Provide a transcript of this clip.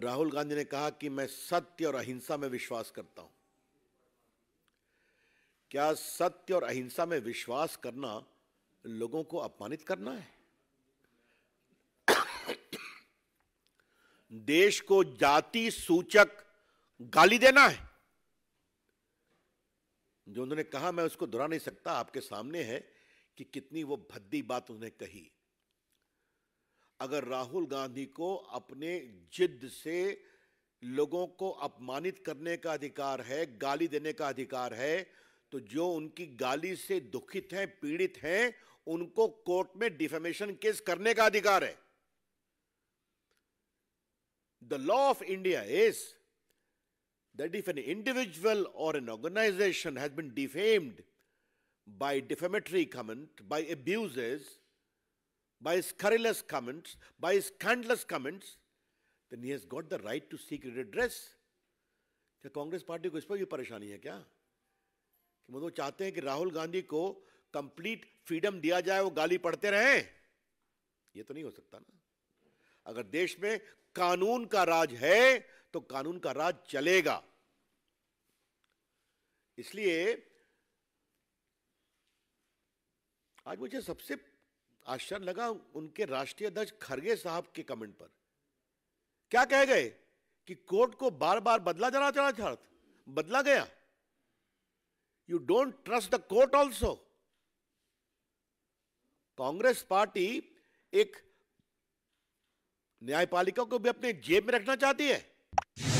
राहुल गांधी ने कहा कि मैं सत्य और अहिंसा में विश्वास करता हूं क्या सत्य और अहिंसा में विश्वास करना लोगों को अपमानित करना है देश को जाति सूचक गाली देना है जो उन्होंने कहा मैं उसको दोहरा नहीं सकता आपके सामने है कि कितनी वो भद्दी बात उन्होंने कही अगर राहुल गांधी को अपने जिद से लोगों को अपमानित करने का अधिकार है गाली देने का अधिकार है तो जो उनकी गाली से दुखित हैं पीड़ित हैं उनको कोर्ट में डिफेमेशन केस करने का अधिकार है the law of India is that if an individual और an organization has been defamed by defamatory comment by abuses, by his scurrilous comments, by his scandalous comments, then he has got the right to seek redress. क्या Congress party को इस पर भी परेशानी है क्या कि मतलब चाहते हैं कि राहुल गांधी को कंप्लीट फ्रीडम दिया जाए वो गाली पढ़ते रहें ये तो नहीं हो सकता ना अगर देश में कानून का राज है तो कानून का राज चलेगा इसलिए आज मुझे सबसे आश्चर्य लगा उनके राष्ट्रीय अध्यक्ष खरगे साहब के कमेंट पर क्या कह गए कि कोर्ट को बार बार बदला जाना चाहिए था बदला गया you don't trust the court also Congress party एक न्यायपालिका को भी अपने जेब में रखना चाहती है